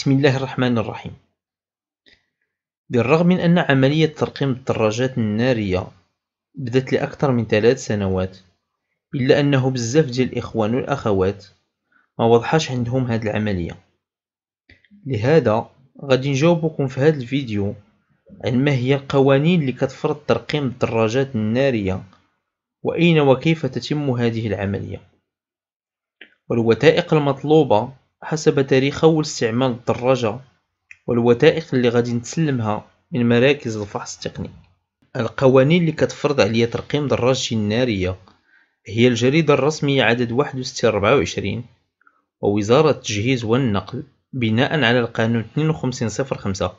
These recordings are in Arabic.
بسم الله الرحمن الرحيم بالرغم من أن عملية ترقيم الدراجات النارية بدأت لأكثر من ثلاث سنوات إلا أنه بزاف ديال الإخوان والأخوات ما وضحش عندهم هاد العملية لهذا غادي نجاوبكم في هاد الفيديو عن ما هي القوانين اللي كتفرض ترقيم الدراجات النارية وأين وكيف تتم هذه العملية والوثائق المطلوبة حسب تاريخ اول استعمال الدراجة والوثائق اللي غادي نتسلمها من مراكز الفحص التقني القوانين اللي كتفرض عليا ترقيم دراجتي النارية هي الجريدة الرسمية عدد 2624 ووزارة التجهيز والنقل بناء على القانون 5205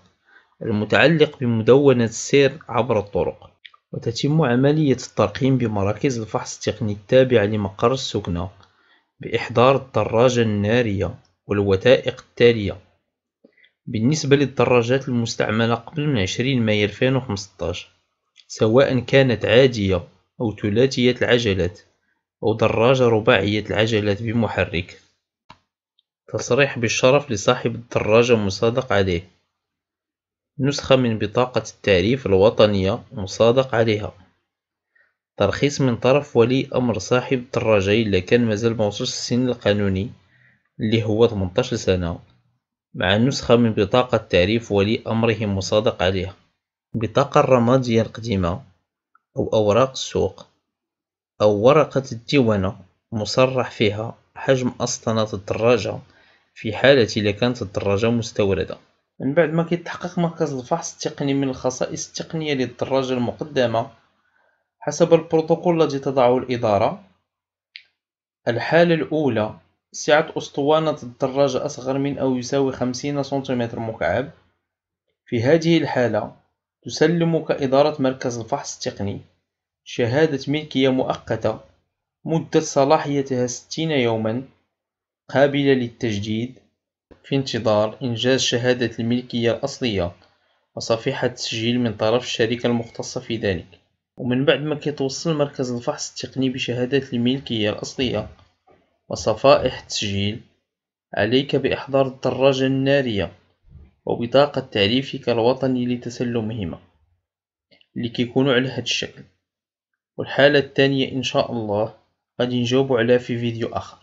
المتعلق بمدونة السير عبر الطرق وتتم عملية الترقيم بمراكز الفحص التقني التابعة لمقر السكنة بإحضار الدراجة النارية والوثائق التالية بالنسبة للدراجات المستعملة قبل من 20 مايو 2015 سواء كانت عادية أو ثلاثية العجلات أو دراجة رباعية العجلات بمحرك تصريح بالشرف لصاحب الدراجة مصادق عليه نسخة من بطاقة التعريف الوطنية مصادق عليها ترخيص من طرف ولي أمر صاحب الدراجة إلا كان مازال موصوص السن القانوني اللي هو 18 سنة مع نسخة من بطاقة تعريف ولي أمره مصادق عليها البطاقة الرمادية القديمة أو أوراق السوق أو ورقة الديوانة مصرح فيها حجم أسطنة الدراجة في حالة إذا كانت الدراجة مستوردة من بعد ما كيتحقق مركز الفحص التقني من الخصائص التقنية للدراجة المقدمة حسب البروتوكول الذي تضعه الإدارة الحالة الأولى سعة أسطوانة الدراجة أصغر من أو يساوي 50 سنتيمتر مكعب في هذه الحالة تسلمك إدارة مركز الفحص التقني شهادة ملكية مؤقتة مدة صلاحيتها 60 يوما قابلة للتجديد في انتظار إنجاز شهادة الملكية الأصلية وصفيحة تسجيل من طرف الشركة المختصة في ذلك ومن بعد ما كيتوصل مركز الفحص التقني بشهادة الملكية الأصلية وصفائح تسجيل عليك بإحضار الدراجة النارية وبطاقة تعريفك الوطني لتسلمهما لكي يكونوا على هاد الشكل والحالة الثانية إن شاء الله غادي نجاوبو عليها في فيديو آخر